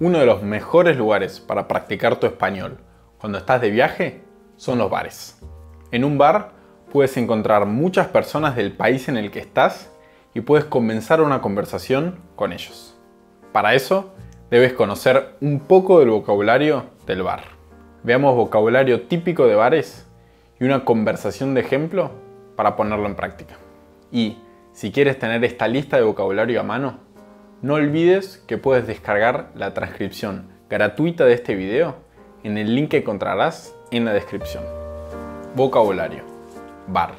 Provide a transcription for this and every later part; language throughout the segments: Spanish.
Uno de los mejores lugares para practicar tu español cuando estás de viaje son los bares. En un bar puedes encontrar muchas personas del país en el que estás y puedes comenzar una conversación con ellos. Para eso debes conocer un poco del vocabulario del bar. Veamos vocabulario típico de bares y una conversación de ejemplo para ponerlo en práctica. Y si quieres tener esta lista de vocabulario a mano, no olvides que puedes descargar la transcripción gratuita de este video en el link que encontrarás en la descripción. Vocabulario. Bar.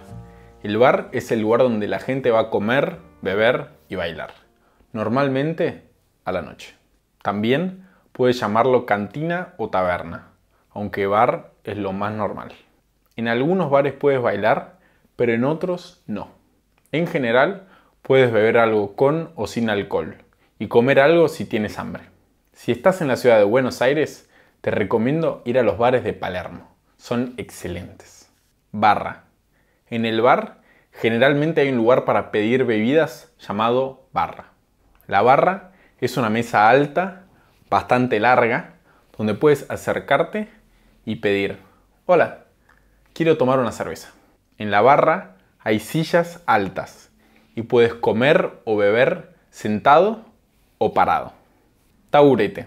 El bar es el lugar donde la gente va a comer, beber y bailar. Normalmente a la noche. También puedes llamarlo cantina o taberna, aunque bar es lo más normal. En algunos bares puedes bailar, pero en otros no. En general, puedes beber algo con o sin alcohol y comer algo si tienes hambre. Si estás en la ciudad de Buenos Aires, te recomiendo ir a los bares de Palermo. Son excelentes. Barra. En el bar generalmente hay un lugar para pedir bebidas llamado barra. La barra es una mesa alta, bastante larga, donde puedes acercarte y pedir, hola, quiero tomar una cerveza. En la barra hay sillas altas y puedes comer o beber sentado o parado. Taburete.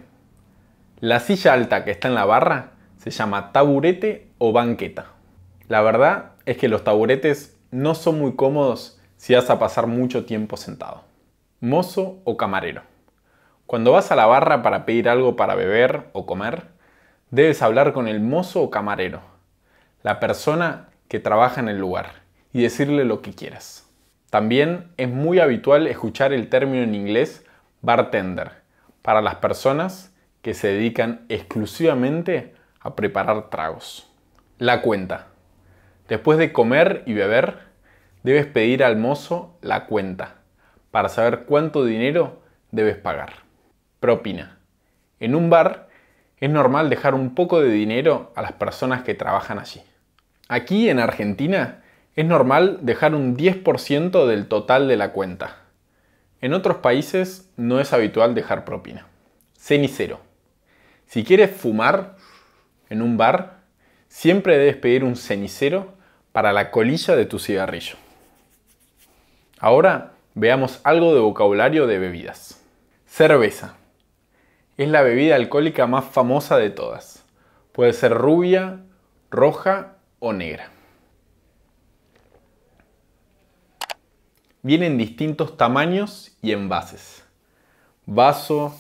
La silla alta que está en la barra se llama taburete o banqueta. La verdad es que los taburetes no son muy cómodos si vas a pasar mucho tiempo sentado. Mozo o camarero. Cuando vas a la barra para pedir algo para beber o comer, debes hablar con el mozo o camarero, la persona que trabaja en el lugar, y decirle lo que quieras. También es muy habitual escuchar el término en inglés bartender para las personas que se dedican exclusivamente a preparar tragos. La cuenta. Después de comer y beber, debes pedir al mozo la cuenta para saber cuánto dinero debes pagar. Propina. En un bar es normal dejar un poco de dinero a las personas que trabajan allí. Aquí en Argentina es normal dejar un 10% del total de la cuenta. En otros países no es habitual dejar propina. Cenicero. Si quieres fumar en un bar, siempre debes pedir un cenicero para la colilla de tu cigarrillo. Ahora veamos algo de vocabulario de bebidas. Cerveza. Es la bebida alcohólica más famosa de todas. Puede ser rubia, roja o negra. Vienen distintos tamaños y envases. Vaso,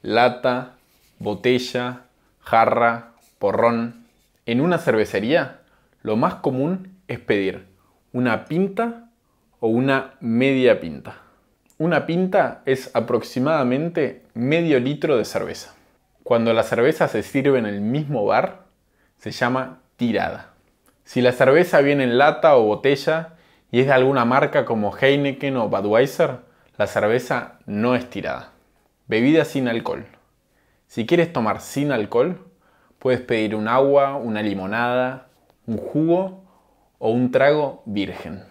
lata, botella, jarra, porrón. En una cervecería, lo más común es pedir una pinta o una media pinta. Una pinta es aproximadamente medio litro de cerveza. Cuando la cerveza se sirve en el mismo bar, se llama tirada. Si la cerveza viene en lata o botella, y es de alguna marca como Heineken o Budweiser, la cerveza no es tirada. Bebida sin alcohol. Si quieres tomar sin alcohol, puedes pedir un agua, una limonada, un jugo o un trago virgen.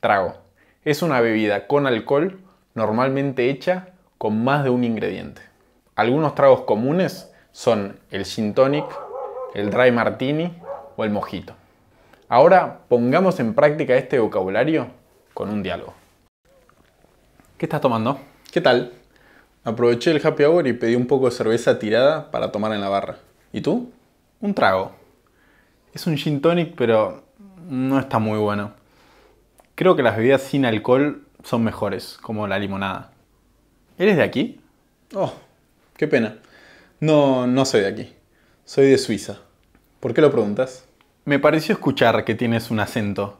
Trago. Es una bebida con alcohol normalmente hecha con más de un ingrediente. Algunos tragos comunes son el gin tonic, el dry martini o el mojito. Ahora pongamos en práctica este vocabulario con un diálogo. ¿Qué estás tomando? ¿Qué tal? Aproveché el happy hour y pedí un poco de cerveza tirada para tomar en la barra. ¿Y tú? Un trago. Es un gin tonic, pero no está muy bueno. Creo que las bebidas sin alcohol son mejores, como la limonada. ¿Eres de aquí? Oh, qué pena. No, no soy de aquí. Soy de Suiza. ¿Por qué lo preguntas? Me pareció escuchar que tienes un acento,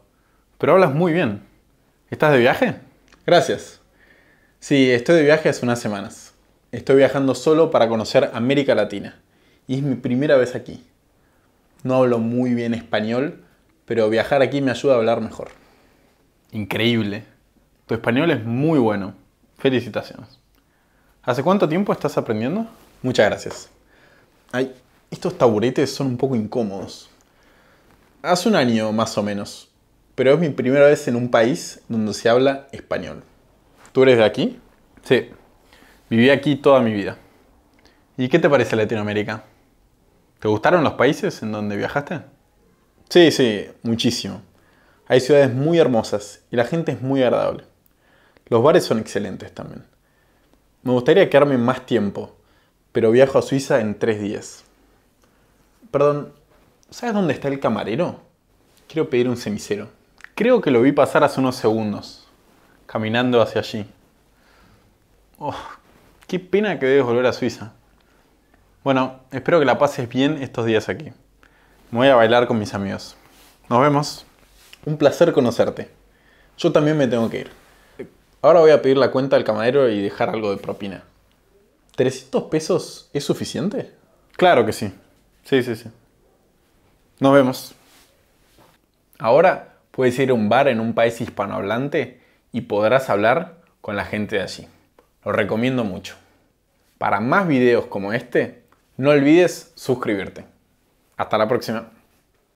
pero hablas muy bien. ¿Estás de viaje? Gracias. Sí, estoy de viaje hace unas semanas. Estoy viajando solo para conocer América Latina. Y es mi primera vez aquí. No hablo muy bien español, pero viajar aquí me ayuda a hablar mejor. Increíble. Tu español es muy bueno. Felicitaciones. ¿Hace cuánto tiempo estás aprendiendo? Muchas gracias. Ay, estos taburetes son un poco incómodos hace un año más o menos, pero es mi primera vez en un país donde se habla español. ¿Tú eres de aquí? Sí, viví aquí toda mi vida. ¿Y qué te parece Latinoamérica? ¿Te gustaron los países en donde viajaste? Sí, sí, muchísimo. Hay ciudades muy hermosas y la gente es muy agradable. Los bares son excelentes también. Me gustaría quedarme más tiempo, pero viajo a Suiza en tres días. Perdón, ¿Sabes dónde está el camarero? Quiero pedir un semicero. Creo que lo vi pasar hace unos segundos, caminando hacia allí. Oh, qué pena que debes volver a Suiza. Bueno, espero que la pases bien estos días aquí. Me voy a bailar con mis amigos. Nos vemos. Un placer conocerte. Yo también me tengo que ir. Ahora voy a pedir la cuenta al camarero y dejar algo de propina. ¿300 pesos es suficiente? Claro que sí. Sí, sí, sí. Nos vemos. Ahora puedes ir a un bar en un país hispanohablante y podrás hablar con la gente de allí. Lo recomiendo mucho. Para más videos como este, no olvides suscribirte. Hasta la próxima.